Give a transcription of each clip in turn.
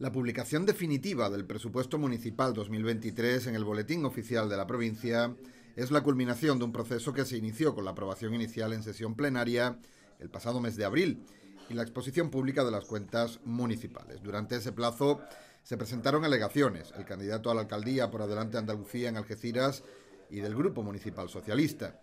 La publicación definitiva del presupuesto municipal 2023 en el Boletín Oficial de la provincia es la culminación de un proceso que se inició con la aprobación inicial en sesión plenaria el pasado mes de abril y la exposición pública de las cuentas municipales. Durante ese plazo se presentaron alegaciones. El candidato a la alcaldía por Adelante Andalucía en Algeciras y del Grupo Municipal Socialista.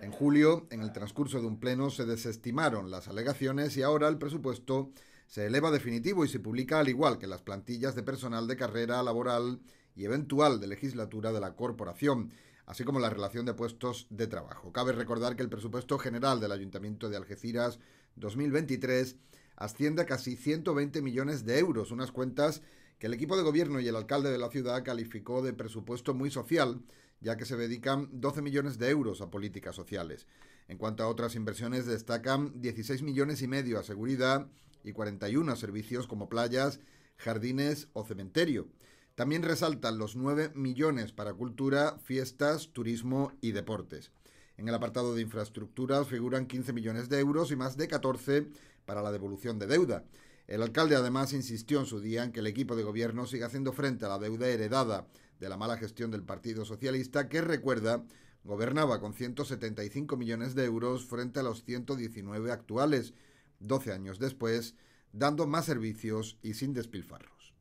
En julio, en el transcurso de un pleno, se desestimaron las alegaciones y ahora el presupuesto se eleva definitivo y se publica al igual que las plantillas de personal de carrera laboral y eventual de legislatura de la corporación, así como la relación de puestos de trabajo. Cabe recordar que el presupuesto general del Ayuntamiento de Algeciras 2023 asciende a casi 120 millones de euros, unas cuentas que el equipo de gobierno y el alcalde de la ciudad calificó de presupuesto muy social, ya que se dedican 12 millones de euros a políticas sociales. En cuanto a otras inversiones, destacan 16 millones y medio a seguridad, y 41 servicios como playas, jardines o cementerio. También resaltan los 9 millones para cultura, fiestas, turismo y deportes. En el apartado de infraestructuras figuran 15 millones de euros y más de 14 para la devolución de deuda. El alcalde además insistió en su día en que el equipo de gobierno siga haciendo frente a la deuda heredada de la mala gestión del Partido Socialista, que recuerda gobernaba con 175 millones de euros frente a los 119 actuales 12 años después, dando más servicios y sin despilfarros.